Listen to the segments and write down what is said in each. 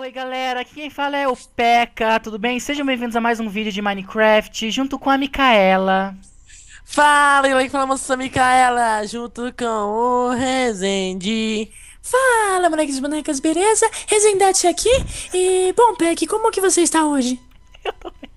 Oi galera, aqui quem fala é o Peca, tudo bem? Sejam bem-vindos a mais um vídeo de Minecraft, junto com a Micaela. Fala, galera, que falamos sou a Micaela, junto com o Rezende. Fala, moleques e bonecas, beleza? Rezendate tá aqui. E, bom, Peck, como que você está hoje? Eu tô bem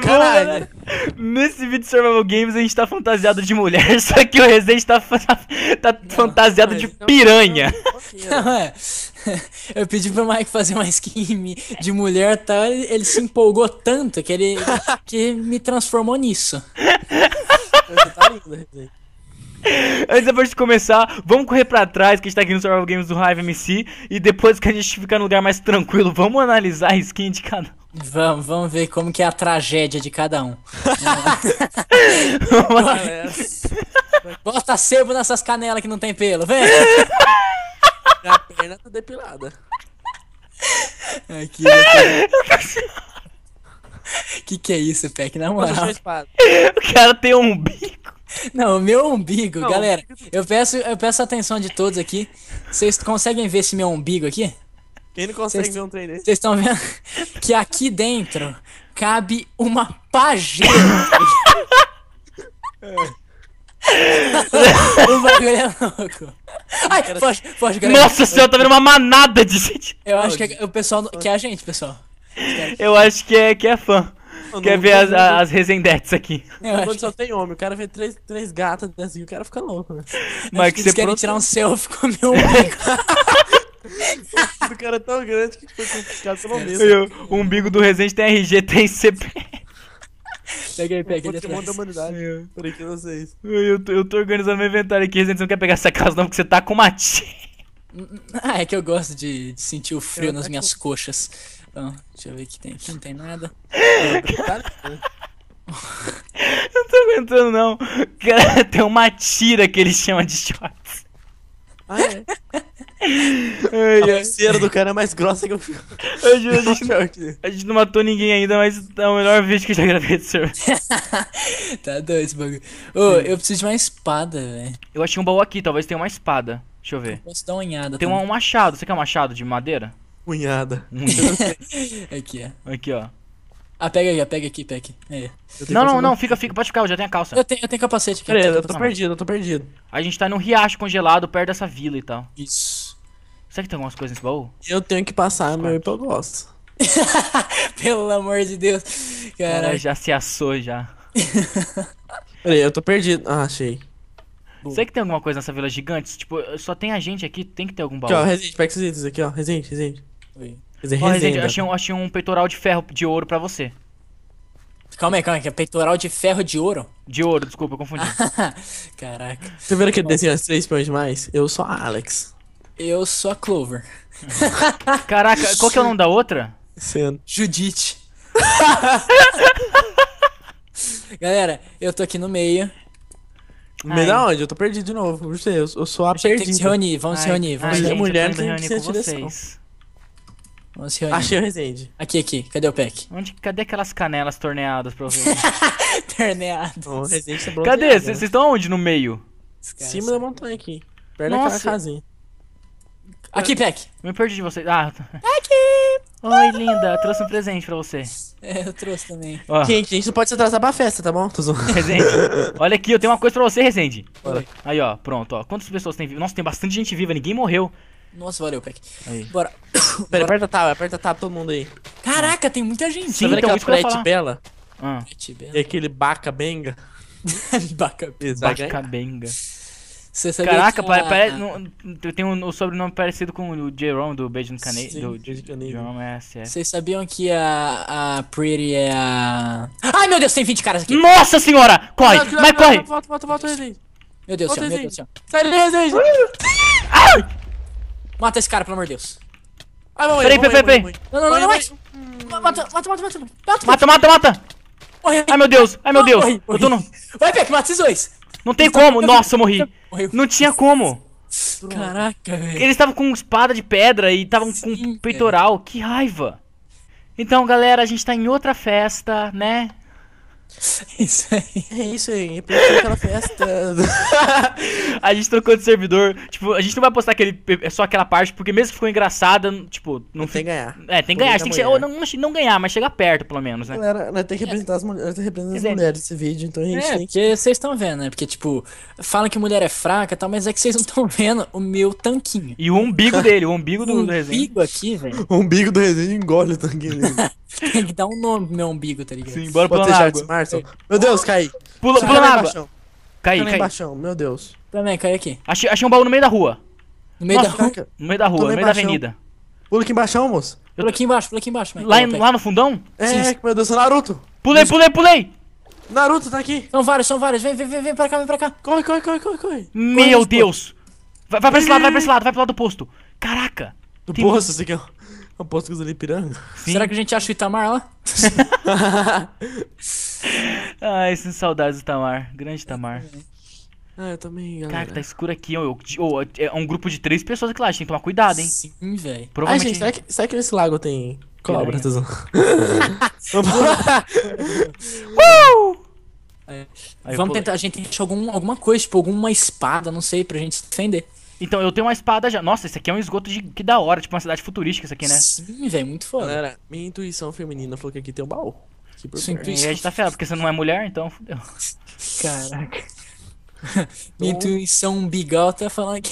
tá Bom, né? nesse vídeo de Survival Games a gente tá fantasiado de mulher, só que o Resident tá, tá, tá não, fantasiado de piranha. Não, é. Eu pedi pro Mike fazer uma skin de mulher, tá? Ele, se empolgou tanto que ele que me transformou nisso. Tá Resident. Antes de gente começar, vamos correr pra trás, que a gente tá aqui no Survival Games do Hive MC. E depois que a gente ficar no lugar mais tranquilo, vamos analisar a skin de cada. Vamos, vamos ver como que é a tragédia de cada um. Bota, sebo nessas canelas que não tem pelo, vem! a perna tá depilada. Aqui, Que que é isso, Peck? Na moral. O cara tem um umbigo. Não, o meu umbigo, não, galera. Eu peço, eu peço atenção de todos aqui. Vocês conseguem ver esse meu umbigo aqui? Quem não consegue cês, ver um trem desse? Vocês estão vendo que aqui dentro cabe uma pajeira. o é. bagulho é louco. Ai, foge, foge, galera. Nossa senhora, tá vendo uma manada de gente. Eu acho que é, o pessoal que é a gente, pessoal. Eu acho que é, que é fã. Não, Quer não, ver as, não, as resendetes aqui. Quando só tem homem, o cara vê três, três gatas assim, o cara fica louco, né? Mas que eles querem pronto... tirar um selfie com o meu umbigo. do cara é tão grande que foi tipo, é complicado pelo menos. Né? O umbigo do Resende tem RG, tem CP. Pega aí, pega aí. da humanidade. Eu. Peraí que vocês. Eu, tô, eu tô organizando meu inventário aqui, Resende. Você não quer pegar essa casa não, porque você tá com uma tia. Ah, é que eu gosto de, de sentir o frio eu nas minhas com... coxas. Então, deixa eu ver o que tem aqui, não tem nada. eu não tô aguentando não. Cara, tem uma tira que eles chamam de shorts. Ah, é? a pulseira do cara é mais grossa que eu fico. a gente, a gente não matou ninguém ainda, mas é o melhor vídeo que eu já gravei do server. tá doido esse bagulho. Ô, oh, eu preciso de uma espada, velho. Eu achei um baú aqui, talvez tenha uma espada. Deixa eu ver. Eu posso dar uma unhada. Tem também. um machado. Você quer um machado de madeira? Unhada. aqui, ó. Aqui, ó. Ah, pega aí, pega aqui, pega aqui. Não, não, não, fica, fica, pode ficar, eu já tenho a calça. Eu tenho, eu tenho capacete aqui. Peraí, tá, eu tá, tô tá, perdido, eu tô perdido. A gente tá num riacho congelado perto dessa vila e tal. Isso. Será que tem algumas coisas nesse baú? Eu tenho que passar meu gosto. Pelo amor de Deus. Cara, Cara já se assou já. Peraí, eu tô perdido. Ah, achei. Será que tem alguma coisa nessa vila gigante? Tipo, só tem a gente aqui, tem que ter algum baú. Aqui, ó, Resident, pega esses itens aqui, ó. Resident, Resident. Oi. Resident, oh, achei, um, achei um peitoral de ferro, de ouro pra você. Calma aí, calma aí, que é peitoral de ferro de ouro? De ouro, desculpa, eu confundi. Caraca. Você viram que desenho As Três Pães Mais? Eu sou a Alex. Eu sou a Clover. Caraca, qual que é o nome da outra? Sendo. Judite. Galera, eu tô aqui no meio. No onde? Eu tô perdido de novo. Eu, eu, sou a perdida. Tem que se reunir, vamos se reunir. Vamos ai, se gente, mulher tem que reunir com vocês. Vamos se reunir. Achei o Resende. Aqui, aqui. Cadê o pack? Onde, cadê aquelas canelas torneadas pra você? Torneadas. O Resende tá Cadê? Vocês estão onde? No meio? Esse Cima da montanha aqui. Perto daquela casinha. Aqui, Peck. Me perdi de você. Ah. Aqui! Tá. Oi, linda. Trouxe um presente pra você. É, eu trouxe também. Ó. Gente, a gente não pode se atrasar pra festa, tá bom? Tô Resende. Olha aqui, eu tenho uma coisa pra você, Resende. Olha. Aí, ó. Pronto, ó. Quantas pessoas tem vivo? Nossa, tem bastante gente viva. Ninguém morreu. Nossa, valeu, Peck. Aí. Bora. Pera, aperta tab, aperta tab todo mundo aí. Caraca, tem muita gente. Tá Sim, tá então, isso que eu ia ah. Bela? E aquele Baca Benga? Baca Benga. Baca Benga. Você sabia Caraca, que... não. Né? Eu tenho um, um sobrenome parecido com o Jerome do Beijing no Canadian. Jerome né? é, é Vocês sabiam que a, a Pretty é a. Ai meu Deus, tem 20 caras aqui! Nossa senhora! Corre! Não, mas não, corre! Volta, volta, volta, Meu Deus do céu, meu Deus do céu. Sai daí, uh! Mata esse cara, pelo amor de Deus. Ai, mamãe, peraí, peraí, peraí. Não, não, não, não, mais. Mata, mata, mata, mata. Mata, mata, mata. Ai meu Deus, ai meu Deus. Eu tô no. Vai, Pepe, mata esses dois. Não tem como. Nossa, eu morri. Não tinha como. Caraca, velho. Eles estavam com espada de pedra e estavam com peitoral. Que raiva. Então, galera, a gente tá em outra festa, né? Isso aí. É isso aí, é repetiu aquela festa. a gente trocou de servidor. Tipo, a gente não vai postar aquele, é só aquela parte, porque mesmo que ficou engraçada, tipo, não. tem que ganhar. É, tem que ganhar. Tem que ser, ou não, não ganhar, mas chegar perto, pelo menos, né? Galera, nós temos que representar as mulheres, tem que representar as mulheres nesse vídeo, então a gente é, tem que. vocês estão vendo, né? Porque, tipo, falam que mulher é fraca e tal, mas é que vocês não estão vendo o meu tanquinho. E o umbigo dele, o umbigo do, do resenha. O umbigo aqui, velho. O umbigo do resenha engole o tanquinho dele. Tem que dar um nome pro meu umbigo, tá ligado? Sim, bora pular água. Marcel. Meu Deus, caí. Pula, pula na água. Caí, caí. Baixão, meu Deus. Também, caí aqui. Achei, achei um baú no meio da rua. No meio Nossa, da rua? Caraca. No meio da rua, no meio da avenida. Pula aqui embaixo, moço. Pula aqui embaixo, pula aqui embaixo. Lá, lá no fundão? É, Sim. meu Deus, sou Naruto. Pulei, pulei, pulei. Naruto tá aqui. São vários, são vários. Vem, vem, vem, vem pra cá, vem pra cá. Corre, corre, corre, corre, corre. Meu corre, Deus. Vai, vai pra esse lado, vai pra esse lado, vai pro lado do posto. Caraca. Do posto, Sigão. Eu posso usar Ipiranga? Sim. Será que a gente acha o Itamar lá? Ai, sem saudades do Itamar. Grande Itamar. Ah, eu também, galera. Cara, tá escuro aqui. é um grupo de três pessoas aqui lá, a gente tem que tomar cuidado, hein? Sim, velho. Provavelmente... Ah, gente, será que, será que nesse lago tem cobra, é. tesão? Uh! É. Aí, Vamos tentar, a gente tem que achar algum, alguma coisa, tipo, alguma espada, não sei, pra gente se defender. Então, eu tenho uma espada já. Nossa, isso aqui é um esgoto de que da hora, tipo uma cidade futurística isso aqui, né? Sim, velho, é muito foda. Galera, minha intuição feminina falou que aqui tem um baú. Que Sua intuição... E a gente tá ferrado, porque você não é mulher, então fudeu. Caraca. minha intuição umbigal tá falando que.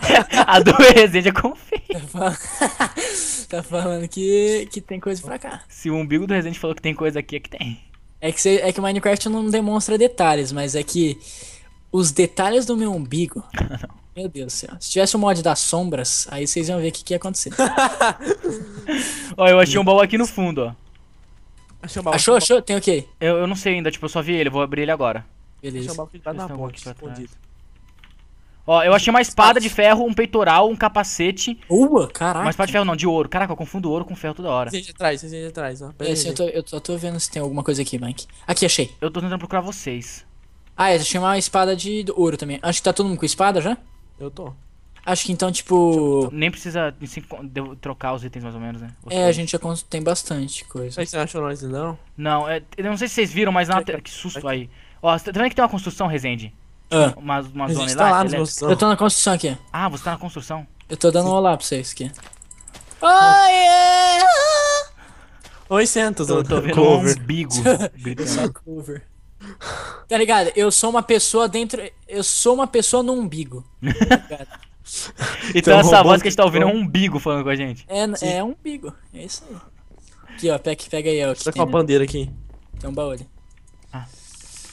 a do Resende é confio. Tá falando, tá falando que... que tem coisa pra cá. Se o umbigo do Resende falou que tem coisa aqui, é que tem. É que, você... é que Minecraft não demonstra detalhes, mas é que os detalhes do meu umbigo. não meu Deus do céu. Se tivesse o mod das sombras, aí vocês iam ver o que, que ia acontecer. ó, eu achei um baú aqui no fundo, ó. Achei um baú, achou, achou? Tem o quê? Eu, eu não sei ainda, tipo, eu só vi ele, vou abrir ele agora. Beleza. Achei um baú que tá Ó, eu achei uma espada de ferro, um peitoral, um capacete. Ua, caraca. Uma espada de ferro não, de ouro. Caraca, eu confundo ouro com ferro toda hora. Vocês atrás, vocês atrás, ó. Esse, eu, tô, eu tô, tô, vendo se tem alguma coisa aqui, Mike. Aqui, achei. Eu tô tentando procurar vocês. Ah, é, achei uma espada de ouro também. Acho que tá todo mundo com espada já? Eu tô. Acho que então, tipo. Nem precisa trocar os itens mais ou menos, né? Os é, três. a gente já tem bastante coisa. Mas você acha achou nós não? Não, é, eu não sei se vocês viram, mas na. Que susto é? aí. Ó, tá vendo que tem uma construção, Resende? Ah, uma uma zona tá lá, lá Eu tô na construção aqui. Ah, você tá na construção? Eu tô dando um olá pra vocês aqui. Oh, é! yeah! Oi, Santos. Eu tô vendo um umbigo. cover. Tá ligado? Eu sou uma pessoa dentro. Eu sou uma pessoa no umbigo. Tá então, então essa voz que a gente tá ouvindo é um umbigo falando com a gente. É, é um umbigo. É isso aí. Aqui, ó, pega, pega aí, ó. Tá com a né? bandeira aqui. Tem um baú ali. Ah.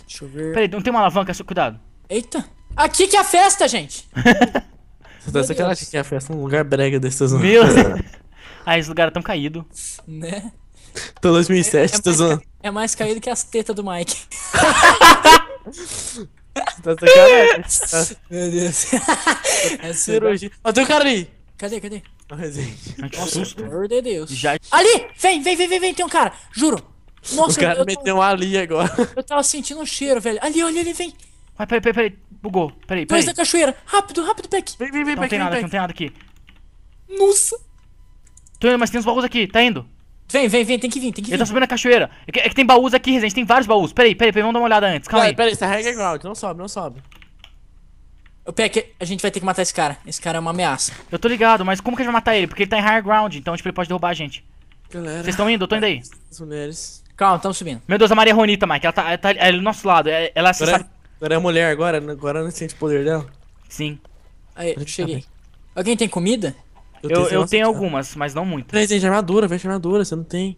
Deixa eu ver. Peraí, não tem uma alavanca, só cuidado. Eita! Aqui que é a festa, gente! Você tá sacanagem que é a festa um lugar brega desses anos. Né? Meu Deus! ah, esse lugar é tão caído. Né? Tô 2007, é, é tô zoando. É mais caído que as tetas do Mike. tá sacanagem. Meu Deus. é cirurgia. Ó, tem um cara ali. Cadê, cadê? Não resente. Nossa, pelo de Deus. Já... Ali! Vem, vem, vem, vem, vem, tem um cara. Juro. Nossa, o cara eu meteu tô... um ali agora. Eu tava sentindo um cheiro, velho. Ali, olha, ali, vem. Vai, peraí, peraí, peraí. Bugou. Peraí, peraí. Dois da cachoeira. Rápido, rápido, Peck. Vem, vem, vem, Não back, tem vem, nada back. aqui, não tem nada aqui. Nossa. Tô indo, mas tem uns bagulhos aqui. Tá indo. Vem, vem, vem, tem que vir, tem que vir. Ele tá subindo a cachoeira. É que, é que tem baús aqui, gente tem vários baús. Peraí, peraí, peraí, vamos dar uma olhada antes, calma peraí, aí. Peraí, você tá high ground, não sobe, não sobe. Eu pego a gente vai ter que matar esse cara. Esse cara é uma ameaça. Eu tô ligado, mas como que a gente vai matar ele? Porque ele tá em high ground, então tipo, ele pode derrubar a gente. Galera. Vocês estão indo? Eu tô indo aí. As mulheres. Calma, estamos subindo. Meu Deus, a Maria é Ronita, Mike. Ela tá, ela tá ela é do nosso lado. É, ela agora, agora é, é mulher, agora, agora não sente o poder dela. Sim. Aí, eu cheguei. Alguém tem comida? Eu, eu, eu tenho algumas, mas não muitas. Peraí, tem armadura, veste armadura, você não tem.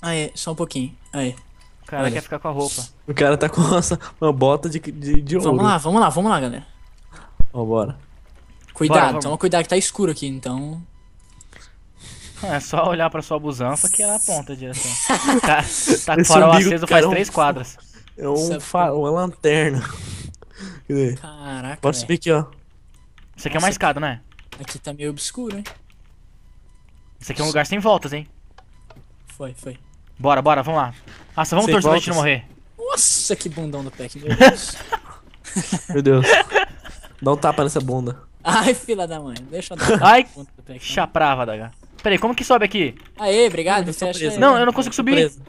Aí, só um pouquinho. Aí. O cara Olha. quer ficar com a roupa. O cara tá com nossa, uma bota de, de, de ouro. Vamos lá, vamos lá, vamos lá, galera. Vambora. Cuidado, toma cuidado que tá escuro aqui, então. É só olhar pra sua busanfa que ela é aponta a direção. tá, tá com farol aceso tá faz um, três quadras. É um é farol, uma lanterna. Caraca. Pode subir aqui, ó. Isso aqui é uma escada, né? Aqui tá meio obscuro, hein? Isso aqui é um lugar sem voltas, hein? Foi, foi. Bora, bora, vamos lá. Nossa, vamos torcer pra gente não morrer. Nossa, que bundão do Peck, meu Deus. Meu Deus. Dá um tapa nessa bunda. Ai, fila da mãe, deixa eu dar um tapa Ai, do Peck. Ai, Chaprava, né? Daga. Peraí, como que sobe aqui? Aê, obrigado, você acha aí. Né? Não, eu não consigo subir. Preso.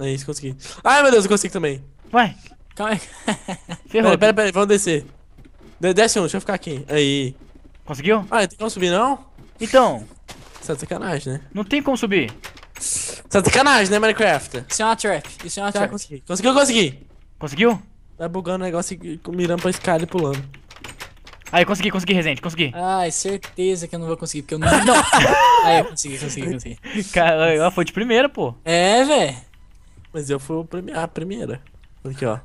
É isso, consegui. Ai, meu Deus, eu consigo também. Vai, Calma aí. ferrou. Pera, pera, pera, vamos descer. Desce um, deixa eu ficar aqui. Aí. Conseguiu? Ah, não tem como subir não? Então. Isso é sacanagem, né? Não tem como subir. Isso é sacanagem, né, Minecraft? Isso é uma trap. Isso é uma Já é trap. Consegui. Conseguiu, consegui. Conseguiu? Tá bugando o negócio e mirando pra escada e pulando. Aí, consegui, consegui, Resende, consegui. Ai, certeza que eu não vou conseguir, porque eu não... não. Aí, eu consegui, consegui, consegui. Cara, eu foi de primeira, pô. É, velho. Mas eu fui a primeira. Aqui, ó.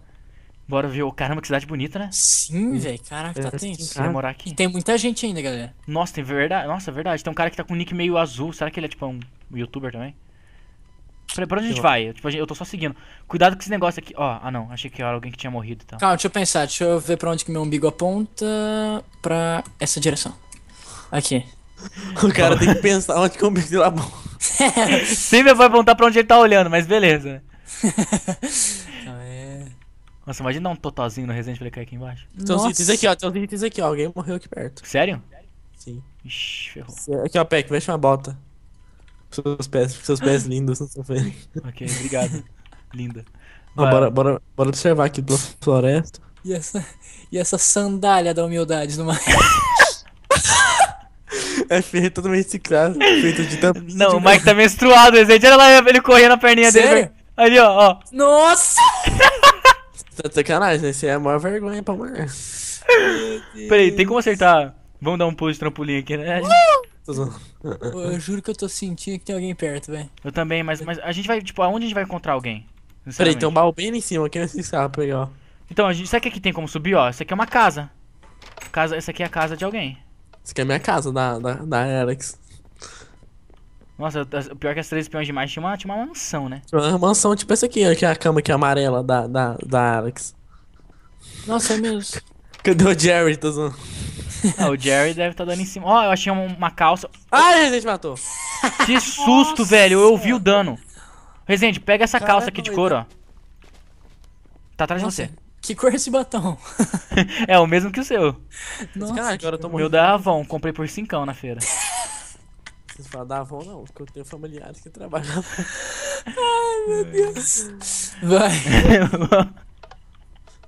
Bora ver. o Caramba, que cidade bonita, né? Sim, hum. velho. Caraca, tá é, tenso. Queria morar aqui. tem muita gente ainda, galera. Nossa, tem verdade. Nossa, verdade. Tem um cara que tá com um nick meio azul. Será que ele é tipo um youtuber também? Pra, onde a gente vai? Eu, tipo, eu tô só seguindo. Cuidado com esse negócio aqui. Ó, oh, ah não. Achei que era alguém que tinha morrido e então. tal. Calma, deixa eu pensar. Deixa eu ver pra onde que meu umbigo aponta. Pra essa direção. Aqui. o cara tem que pensar onde que o umbigo dele aponta. Sempre vai apontar pra onde ele tá olhando, mas beleza. Nossa, imagina um totozinho no Resident Evil cair aqui embaixo. Tem uns itens aqui, ó. Tem uns itens aqui, ó. Alguém morreu aqui perto. Sério? Sim. Ixi, ferrou. É, aqui, ó, Peck, veste uma bota. Seus pés, seus pés lindos não Ok, obrigado. Linda. bora, bora, bora observar aqui pela floresta. E essa, e essa sandália da humildade Mike. é todo totalmente reciclado, feito de tampa. Não, o Mike tá menstruado, gente. Olha lá ele correndo na perninha Sério? dele. Ali, ó, ó. Nossa! Tá sacanagem, né? isso é a maior vergonha pra mulher. Peraí, tem como acertar? Vamos dar um pulo de trampolim aqui, né? Pô, eu juro que eu tô sentindo que tem alguém perto, velho. Eu também, mas, mas a gente vai, tipo, aonde a gente vai encontrar alguém? Peraí, tem um baú bem ali em cima, aqui nesse sapo aí, ó. Então, a gente, sabe que aqui é tem como subir, ó? Essa aqui é uma casa. casa essa aqui é a casa de alguém. Essa aqui é a minha casa, da, da, da Alex. Nossa, o pior que as três espiões demais tinha uma, tinha uma mansão, né? uma mansão, tipo essa aqui, que é a cama que é amarela da, da, da Alex. Nossa, é mesmo. Cadê o Jerry, tô zoando? Ah, o Jerry deve estar tá dando em cima. Ó, oh, eu achei uma calça. Ai, o Resident matou. Que susto, Nossa. velho, eu ouvi o dano. Resende, pega essa calça é aqui de couro, ó. Tá atrás Nossa. de você. Que cor é esse batom? é o mesmo que o seu. Nossa, Cara, agora eu tô O meu da Avon, comprei por 5 na feira. Vocês falam da avó, não, porque eu tenho familiares que trabalham lá. Ai, meu é. Deus. Vai.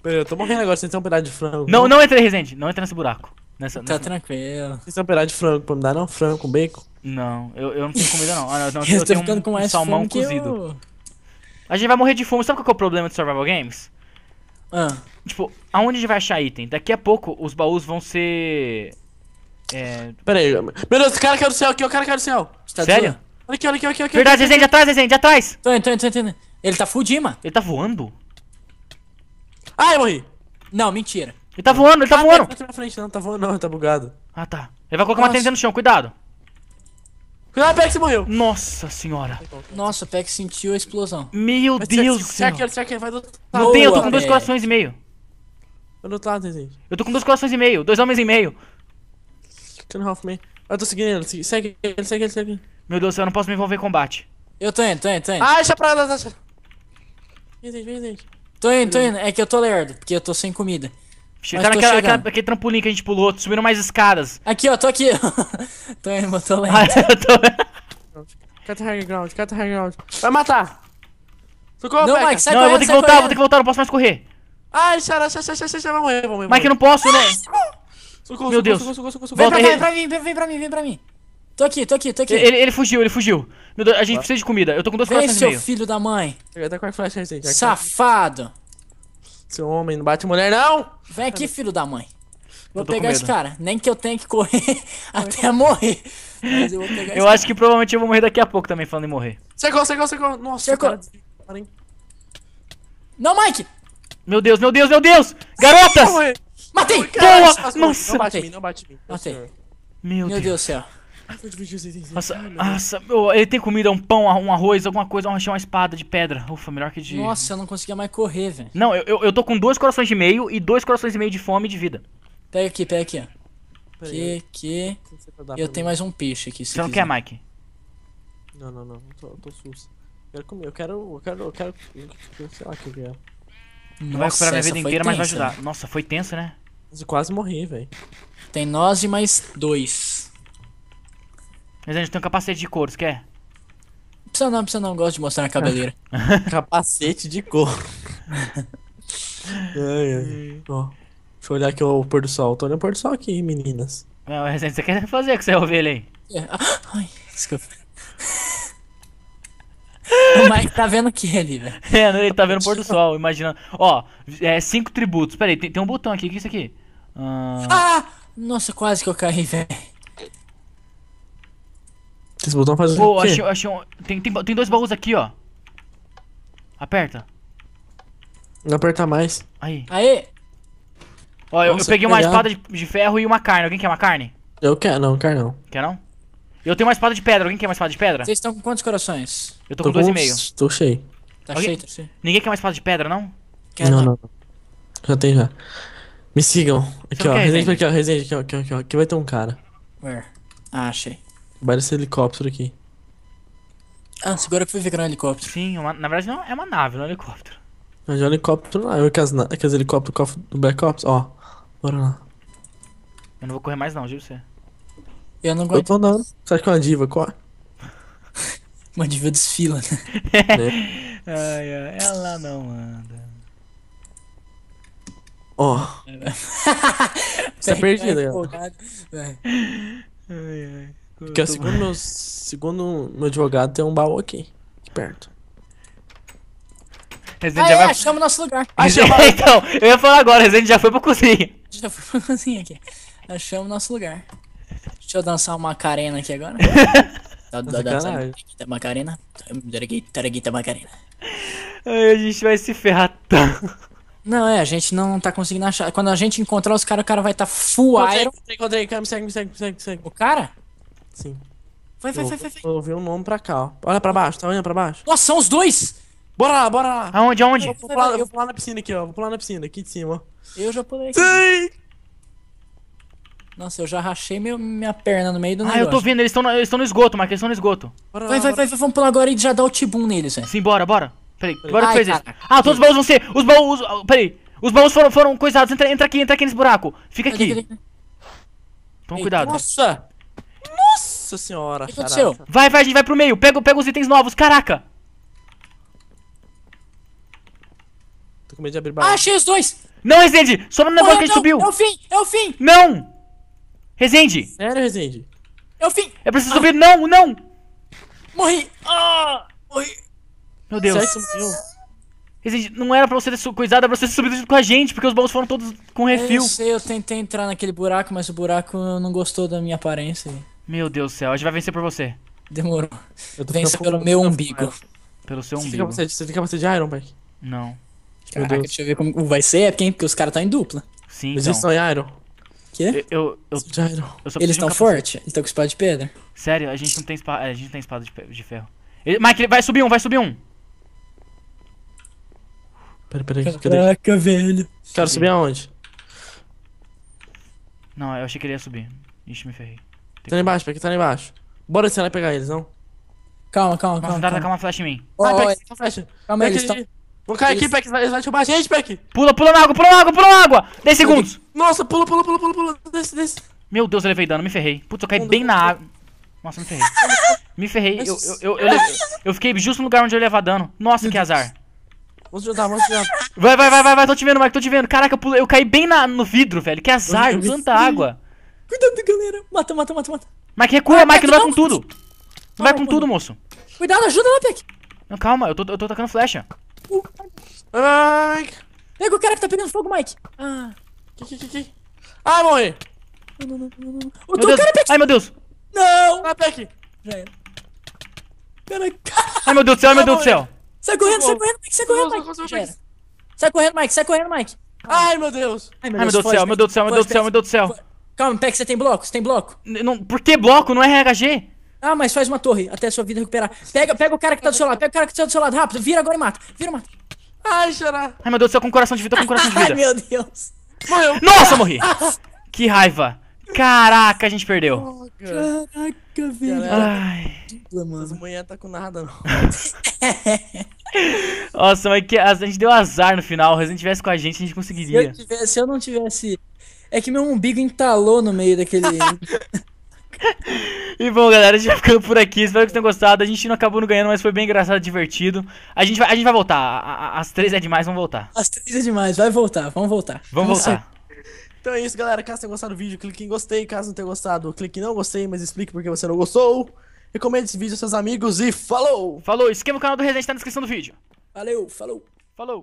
Peraí, eu tô morrendo agora, vocês são um pedaço de frango. Não, né? não entra aí, Resende. Não entra nesse buraco. Nessa, tá nessa... tranquilo. Vocês são um pedaço de frango pra me dar, não? Frango com bacon? Não, eu, eu não tenho comida, não. Ah, não, não eu, eu tô tenho ficando um, com mais salmão cozido. Eu... A gente vai morrer de fome. Sabe qual que é o problema de Survival Games? Ah. Tipo, aonde a gente vai achar item? Daqui a pouco os baús vão ser é... Pera aí. Meu Deus, é o cara quer é o céu aqui, o cara quer o céu. Tá Sério? Olha aqui, olha aqui, olha aqui. Olha Verdade, Zende, atrás, Zende, atrás. Tô indo, tô indo, tô indo. Ele tá fudido, mano. Ele tá voando? Ah, eu morri. Não, mentira. Ele tá voando, ele tá ah, voando. Não, na frente, não, tá voando não, ele tá bugado. Ah, tá. Ele vai colocar Nossa. uma tendência no chão, cuidado. Cuidado, Peck, você morreu. Nossa senhora. Nossa, o Peck sentiu a explosão. Meu Mas Deus do céu. Será que, será que ele vai do outro lado? Não tem, eu tô com dois véio. corações e meio. Eu do outro lado, gente. Eu tô com dois corações e meio, dois homens e meio. Two Eu tô seguindo ele, segue segue ele, segue ele, segue ele. Meu Deus do céu, eu não posso me envolver em combate. Eu tô indo, tô indo, tô indo. Ah, deixa pra lá, deixa. Vem, gente, vem, gente. Tô indo, tô indo. É que eu tô lerdo, porque eu tô sem comida. Chegaram aquela, aquela, aquele trampolim que a gente pulou, subiram mais escadas. Aqui, ó, tô aqui. tô indo, mas tô lento. Ah, eu tô... Cata high ground, cata high ground. Vai matar. Socorro, não, Mike, sai não, eu vou ter que voltar, vou ter que voltar, não posso mais correr. Ai, chora, chora, chora, chora, vai morrer, vai morrer. Mike, eu não posso, né? Ah, Socorro, Meu socorro, Deus. Socorro, socorro, socorro. Vem, pra, mim, vem, vem pra mim, vem pra mim. Tô aqui, tô aqui, tô aqui. Ele, ele fugiu, ele fugiu. Meu Deus, a gente precisa de comida. Eu tô com dois corações seu meio. filho da mãe. Eu tá com a aí, Safado. Seu homem, não bate mulher, não. Vem aqui, filho da mãe. Vou pegar esse cara. Nem que eu tenha que correr até morrer. Mas eu vou pegar Eu acho cara. que provavelmente eu vou morrer daqui a pouco também, falando em morrer. Secou, secou, secou. Nossa, secou. Cara... Não, Mike! Meu Deus, meu Deus, meu Deus! Garota! Matei! Boa! Nossa, não bate em mim, não bate em mim. Matei. Meu, Meu Deus. do céu. Nossa, nossa, meu, ele tem comida, um pão, um arroz, alguma coisa, um rachão, uma espada de pedra. Ufa, melhor que de. Nossa, eu não conseguia mais correr, velho. Não, eu, eu, eu, tô com dois corações e meio e dois corações e meio de fome e de vida. Pega aqui, pega aqui, ó. Que, que. Tá eu tenho mais um peixe aqui. Se Você não quer, Mike? Não, não, não. Eu tô, tô Eu quero comer, eu quero. Eu quero. Eu quero. sei lá o que eu quero. É. não vai recuperar minha vida inteira, tensa, mas vai ajudar. Nossa, foi tenso, né? Eu quase morri, velho. Tem nós e mais dois. Mas a gente tem um capacete de couro, você quer? Precisa não, precisa não, gosto de mostrar na cabeleira. capacete de couro. ai, ai. Ó, deixa eu olhar aqui o pôr do sol. Tô olhando o pôr do sol aqui, meninas. Não, você quer fazer com essa ovelha aí? É. Ah, ai, desculpa. O Mike tá vendo o que ali, velho? É, né, ele tá vendo o pôr do tipo. sol, imagina. Ó, é, cinco tributos. Pera aí, tem, tem um botão aqui. O que é isso aqui? Ah, ah nossa, quase que eu caí, velho. Esse botão faz Pô, o quê? Achei, achei um... tem, tem, tem dois baús aqui, ó. Aperta. Não aperta mais. Aí. Aê! Ó, eu, Nossa, eu peguei uma espada de, de, ferro e uma carne. Alguém quer uma carne? Eu quero, não, quero não. Quer não? Eu tenho uma espada de pedra. Alguém quer uma espada de pedra? Vocês estão com quantos corações? Eu tô, tô com dois com... e meio. Tô cheio. Tá Alguém... cheio, tá cheio. Ninguém quer uma espada de pedra, não? Quer não, não. Já tem já. Me sigam. Aqui, ó. Resende aqui, ó. Resende aqui, ó. Aqui, Aqui, ó. aqui vai ter um cara. Where? Ah, achei. Vai desse helicóptero aqui. Ah, segura que foi ver que era um helicóptero. Sim, uma... na verdade não é uma nave, não é um helicóptero. Mas é um helicóptero lá. Eu é que as, na... É que as helicópteros do Black Ops, ó. Bora lá. Eu não vou correr mais não, viu você. Eu não gosto. Eu tô não. Você acha que é uma diva? Qual? É? uma diva desfila, né? É. Ai, ai, ela não anda. Ó. Oh. Você tá perdido, cara. Ai, ai. Porque segundo, meu, segundo meu advogado tem um baú aqui, aqui perto. Resident ah, já é, vai... achamos nosso lugar. Achamos... então, eu ia falar agora, Resident já foi pra cozinha. Já foi pra cozinha aqui. Achamos nosso lugar. Deixa eu dançar uma Macarena aqui agora. Dá, dá, dançar Macarena. Taraguita Macarena. Ai, a gente vai se ferrar tanto. Não, é, a gente não tá conseguindo achar. Quando a gente encontrar os caras, o cara vai tá full encontrei, iron. Encontrei, encontrei, me segue, me segue, me segue, me segue. O cara? Sim. Vai, vai, vai, vai, vai. Eu o um nome pra cá, ó. Olha pra baixo, tá olhando pra baixo? Nossa, são os dois! Bora lá, bora lá! Aonde, aonde? Eu vou, pular, eu vou pular na piscina aqui, ó. Vou pular na piscina, aqui de cima, ó. Eu já pulei aqui. Sim! Nossa, eu já rachei meu, minha perna no meio do ah, negócio. Ah, eu tô vendo, eles estão eles no esgoto, Marcos, eles estão no esgoto. Bora, vai, vai, vai, vai, vamos pular agora e já dá o tibum neles, velho. Sim, bora, bora. Peraí, bora que fez Ah, todos os baús vão ser. Os baús. Os, ah, peraí. Os baús foram, foram coisados. Entra, entra aqui, entra aqui nesse buraco. Fica aqui. Toma cuidado. Nossa! Nossa senhora, O que aconteceu? Vai, vai, a gente vai pro meio. Pega, pega os itens novos, caraca! Tô com medo de abrir barulho. Ah, achei os dois! Não, Resende! só no negócio que a gente subiu! É o fim! É o fim! Não! Resende! Sério, Resende? É o fim! Eu é preciso ah. subir! Não, não! Morri! Ah! Morri! Meu Deus! Sério, Resende, não era pra você ter coisado, era pra você ter subido junto com a gente, porque os baús foram todos com é, refil. Eu sei, eu tentei entrar naquele buraco, mas o buraco não gostou da minha aparência. Meu Deus do céu, a gente vai vencer por você. Demorou. Eu Vence pelo meu umbigo. Pelo seu umbigo. você, tem que capacete de Iron, pai? Não. Caraca, deixa eu ver como vai ser, é quem? Porque os caras tá em dupla. Sim, Eles então. estão em Iron. Quê? Eu, eu, eu, eu Eles estão fortes? Estão com espada de pedra? Sério, a gente não tem espada, a gente não tem espada de, de ferro. Ele, Mike, vai subir um, vai subir um. Pera, pera, Caraca, cadê? Caraca, velho. Quero subir aonde? Não, eu achei que ele ia subir. Ixi, me ferrei. Tem tá lá embaixo, que tá lá embaixo. Bora descer lá e pegar eles, não? Calma, calma, Nossa, calma. Nossa, calma. uma flecha em mim. Oh, ah, Peck, Calma aí, eles estão... Vou cair aqui, Peck. Ele vai, derrubar a gente, Peck. Pula, pula na água, pula na água, pula na água. 10 segundos. Nossa, pula, pula, pula, pula, pula. Desce, desce. Meu Deus, eu levei dano, me ferrei. Putz, eu caí bem na água. Nossa, me ferrei. me ferrei. Eu, eu, eu, eu, eu fiquei justo no lugar onde eu ia levar dano. Nossa, que azar. Vamos ajudar, vamos ajudar. Vai, vai, vai, vai, vai, tô te vendo, Mike, tô te vendo. Caraca, eu, pulei, eu caí bem na, no vidro, velho. Que azar, tanta água. Cuidado, galera. Mata, mata, mata, mata. Mike, recua, Mike, não vai com tudo. Não vai com tudo, moço. Cuidado, ajuda lá, Peck. Não, calma, eu tô, eu tô tacando flecha. Ai. Pega o cara que tá pegando fogo, Mike. Ah. Que, que, que, que. Ah, morri. Não, não, não, não. O meu Deus. cara, Peck. Ai, meu Deus. Não. Ah, Peck. Já era. Caraca. Ai, meu Deus do céu, ai, meu Deus do céu. Sai correndo, sai correndo, Mike, sai correndo, Mike. Sai correndo, Mike, sai correndo, Mike. Ai, meu Deus. Ai, meu Deus do céu, meu Deus do céu, meu Deus do céu, meu Deus do céu. Calma, Peck, você tem bloco? Você tem bloco? Não, por que bloco? Não é RHG? Ah, mas faz uma torre até a sua vida recuperar. Pega, pega o cara que tá do seu lado, pega o cara que tá do seu lado, rápido, vira agora e mata. Vira, mata. Ai, chorar. Ai, meu Deus eu céu, com coração de vida, com coração de vida. Ai, meu Deus. Morreu. Nossa, morri. que raiva. Caraca, a gente perdeu. Oh, caraca, velho. Ai. As manhã tá com nada, não. Nossa, mas que, a gente deu azar no final. Se a gente tivesse com a gente, a gente conseguiria. Se eu, tivesse, se eu não tivesse. É que meu umbigo entalou no meio daquele. E bom, galera, a gente vai ficando por aqui. Espero que vocês tenham gostado. A gente não acabou não ganhando, mas foi bem engraçado, divertido. A gente vai, a gente vai voltar. A, a, as três é demais, vamos voltar. As três é demais, vai voltar, vamos voltar. Vamos voltar. Então é isso, galera. Caso tenha gostado do vídeo, clique em gostei. Caso não tenha gostado, clique em não gostei, mas explique porque você não gostou. Recomende esse vídeo aos seus amigos e falou! Falou! Esquema o canal do Resident tá na descrição do vídeo. Valeu, falou! Falou!